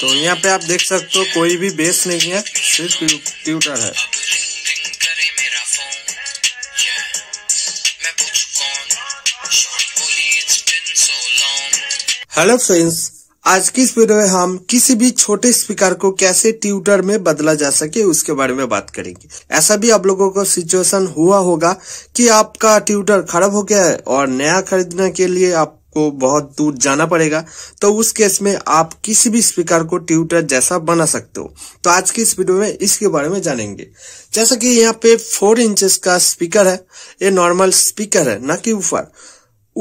तो यहाँ पे आप देख सकते हो कोई भी बेस नहीं है सिर्फ ट्यूटर है हेलो फ्रेंड्स आज की इस वीडियो में हम किसी भी छोटे स्पीकर को कैसे ट्यूटर में बदला जा सके उसके बारे में बात करेंगे ऐसा भी आप लोगों को सिचुएशन हुआ होगा कि आपका ट्यूटर खराब हो गया है और नया खरीदने के लिए आप को बहुत दूर जाना पड़ेगा तो उस केस में आप किसी भी स्पीकर को ट्यूटर जैसा बना सकते हो तो आज की इस वीडियो में इसके बारे में जानेंगे जैसा कि यहाँ पे फोर इंचेस का स्पीकर है ये नॉर्मल स्पीकर है ना कि ऊपर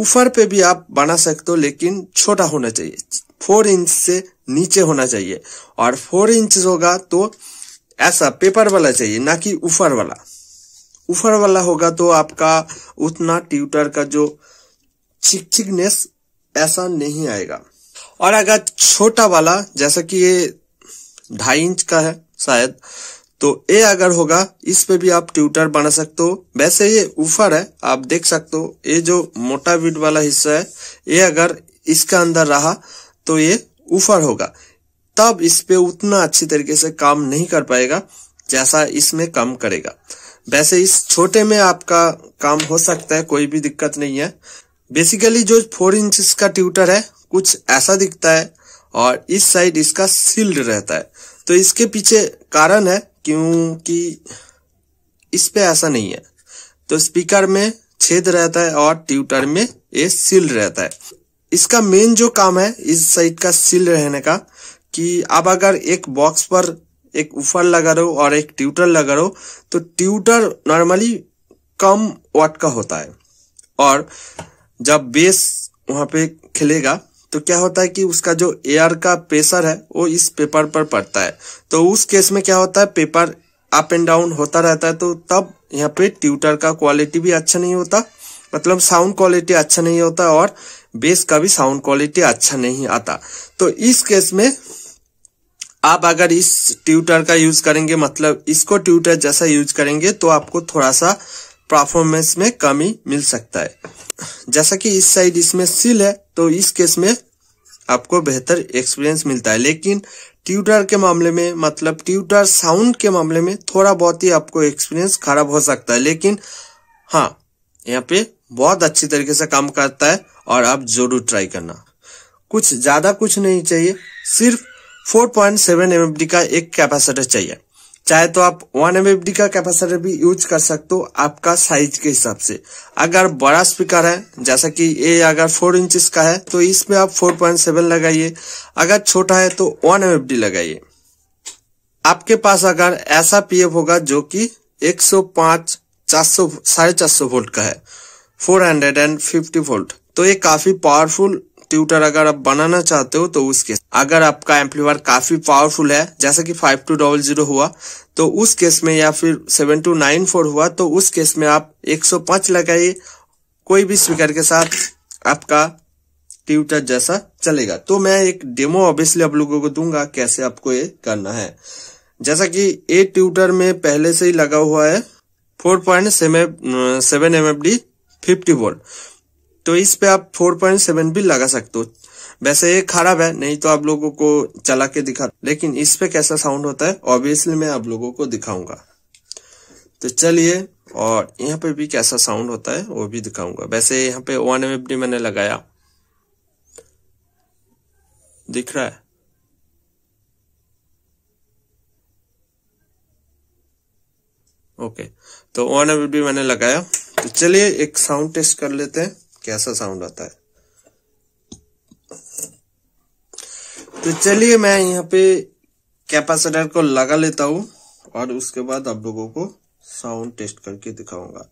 ऊपर पे भी आप बना सकते हो लेकिन छोटा होना चाहिए फोर इंच से नीचे होना चाहिए और फोर इंच होगा तो ऐसा पेपर वाला चाहिए ना कि ऊपर वाला ऊपर वाला होगा तो आपका उतना ट्यूटर का जो चिकचिकनेस ऐसा नहीं आएगा और अगर छोटा वाला जैसा कि ये ढाई इंच का है शायद तो ये अगर होगा इस पे भी आप ट्यूटर बना सकते हो वैसे ये ऊपर है आप देख सकते हो ये जो मोटा वीड वाला हिस्सा है ये अगर इसका अंदर रहा तो ये ऊपर होगा तब इस पे उतना अच्छी तरीके से काम नहीं कर पाएगा जैसा इसमें काम करेगा वैसे इस छोटे में आपका काम हो सकता है कोई भी दिक्कत नहीं है बेसिकली जो फोर इंच का ट्यूटर है कुछ ऐसा दिखता है और इस साइड इसका सील्ड रहता है तो इसके पीछे कारण है क्योंकि इस पे ऐसा नहीं है तो स्पीकर में छेद रहता है और ट्यूटर में ये सील्ड रहता है इसका मेन जो काम है इस साइड का सील्ड रहने का कि आप अगर एक बॉक्स पर एक ऊपर लगा रहो और एक ट्यूटर लगा रहो तो ट्यूटर नॉर्मली कम वाट का होता है और जब बेस वहां पे खिलेगा तो क्या होता है कि उसका जो एयर का प्रेशर है वो इस पेपर पर पड़ता है तो उस केस में क्या होता है पेपर अप एंड डाउन होता रहता है तो तब यहाँ पे ट्यूटर का क्वालिटी भी अच्छा नहीं होता मतलब साउंड क्वालिटी अच्छा नहीं होता और बेस का भी साउंड क्वालिटी अच्छा नहीं आता तो इस केस में आप अगर इस ट्यूटर का यूज करेंगे मतलब इसको ट्यूटर जैसा यूज करेंगे तो आपको थोड़ा सा परफॉर्मेंस में कमी मिल सकता है जैसा कि इस साइड इसमें सील है तो इस केस में आपको बेहतर एक्सपीरियंस मिलता है लेकिन ट्यूटर के मामले में मतलब ट्यूटर साउंड के मामले में थोड़ा बहुत ही आपको एक्सपीरियंस खराब हो सकता है लेकिन हाँ यहाँ पे बहुत अच्छी तरीके से काम करता है और आप जरूर ट्राई करना कुछ ज़्यादा कुछ नहीं चाहिए सिर्फ 4.7 पॉइंट का एक कैपेसिटर चाहिए चाहे तो आप वन एम का कैपेसिटर भी यूज कर सकते हो आपका साइज के हिसाब से अगर बड़ा स्पीकर है जैसा कि ये अगर फोर इंच का है तो इसमें आप फोर पॉइंट सेवन लगाइए अगर छोटा है तो वन एम लगाइए आपके पास अगर ऐसा पीएफ होगा जो कि 105 सौ साढ़े चार सौ वोल्ट का है 450 वोल्ट तो ये काफी पावरफुल ट्यूटर अगर आप बनाना चाहते हो तो उसके अगर आपका एम्पलीफायर काफी पावरफुल है जैसे कि फाइव टू डबल जीरो हुआ तो उस केस में या फिर सेवन टू नाइन फोर हुआ तो उस केस में आप एक सौ पांच लगाइए कोई भी स्पीकर के साथ आपका ट्यूटर जैसा चलेगा तो मैं एक डेमो ऑब्वियसली आप लोगों को दूंगा कैसे आपको ये करना है जैसा कि ए ट्यूटर में पहले से ही लगा हुआ है four point seven M F D fifty volt तो इस पे आप 4.7 भी लगा सकते हो वैसे ये खराब है नहीं तो आप लोगों को चला के दिखा लेकिन इस पे कैसा साउंड होता है ऑब्वियसली मैं आप लोगों को दिखाऊंगा तो चलिए और यहाँ पे भी कैसा साउंड होता है वो भी दिखाऊंगा वैसे यहाँ पे वन एम मैंने लगाया दिख रहा है ओके तो वन एम मैंने लगाया तो चलिए एक साउंड टेस्ट कर लेते हैं कैसा साउंड आता है तो चलिए मैं यहाँ पे कैपेसिटर को लगा लेता हूं और उसके बाद आप लोगों को साउंड टेस्ट करके दिखाऊंगा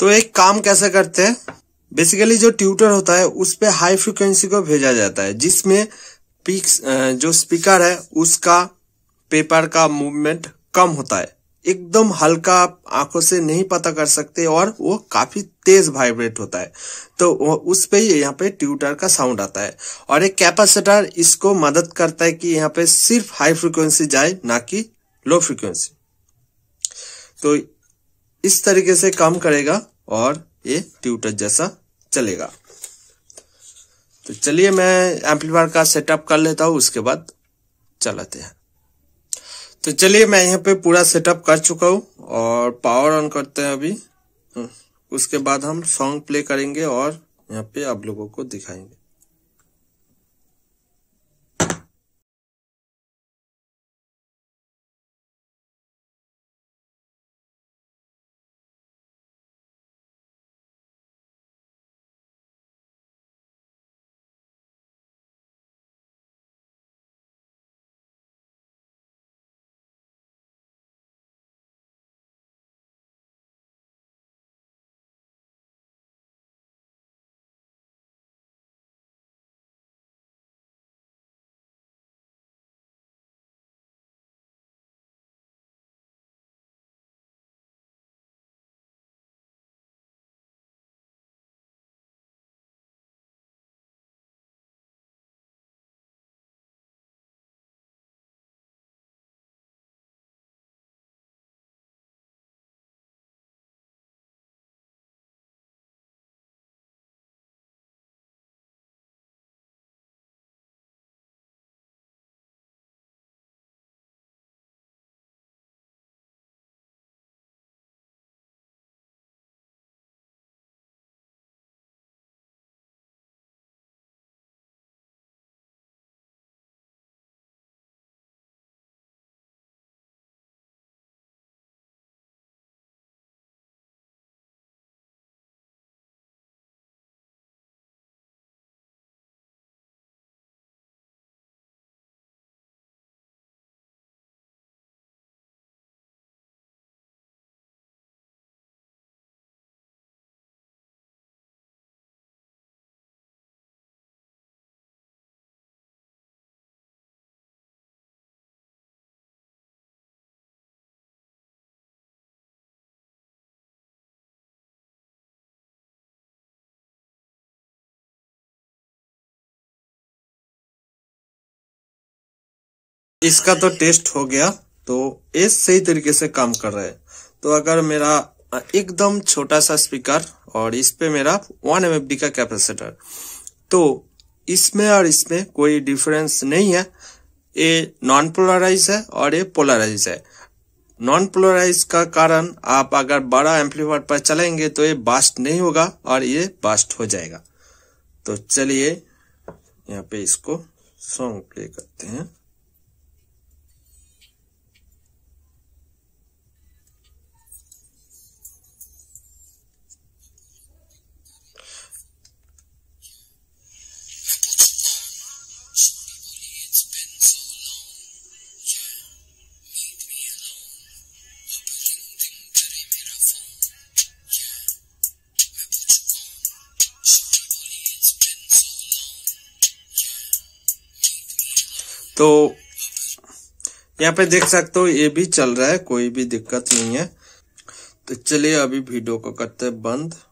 तो एक काम कैसे करते हैं बेसिकली जो ट्यूटर होता है उस पर हाई फ्रिक्वेंसी को भेजा जाता है जिसमें पिक्स जो स्पीकर है उसका पेपर का मूवमेंट कम होता है एकदम हल्का आप आंखों से नहीं पता कर सकते और वो काफी तेज वाइब्रेट होता है तो उस पे यहाँ पे ट्यूटर का साउंड आता है और एक कैपेसिटर इसको मदद करता है कि यहाँ पे सिर्फ हाई फ्रिक्वेंसी जाए ना कि लो फ्रिक्वेंसी तो इस तरीके से काम करेगा और ये ट्यूटर जैसा चलेगा तो चलिए मैं एम्पलीफायर का सेटअप कर लेता हूँ उसके बाद चलाते हैं तो चलिए मैं यहाँ पे पूरा सेटअप कर चुका हूँ और पावर ऑन करते हैं अभी हम्म, उसके बाद हम सॉन्ग प्ले करेंगे और यहाँ पे आप लोगों को दिखाएंगे इसका तो टेस्ट हो गया तो ये सही तरीके से काम कर रहा है तो अगर मेरा एकदम छोटा सा स्पीकर और इस पे मेरा वन एम का कैपेसिटर तो इसमें और इसमें कोई डिफरेंस नहीं है ये नॉन पोलराइज है और ये पोलराइज है नॉन पोलराइज का कारण आप अगर बड़ा एम्पलीफायर पर चलेंगे तो ये बास्ट नहीं होगा और ये बास्ट हो जाएगा तो चलिए यहाँ पे इसको सॉन्ग प्ले करते हैं तो यहाँ पे देख सकते हो ये भी चल रहा है कोई भी दिक्कत नहीं है तो चलिए अभी वीडियो को करते हैं बंद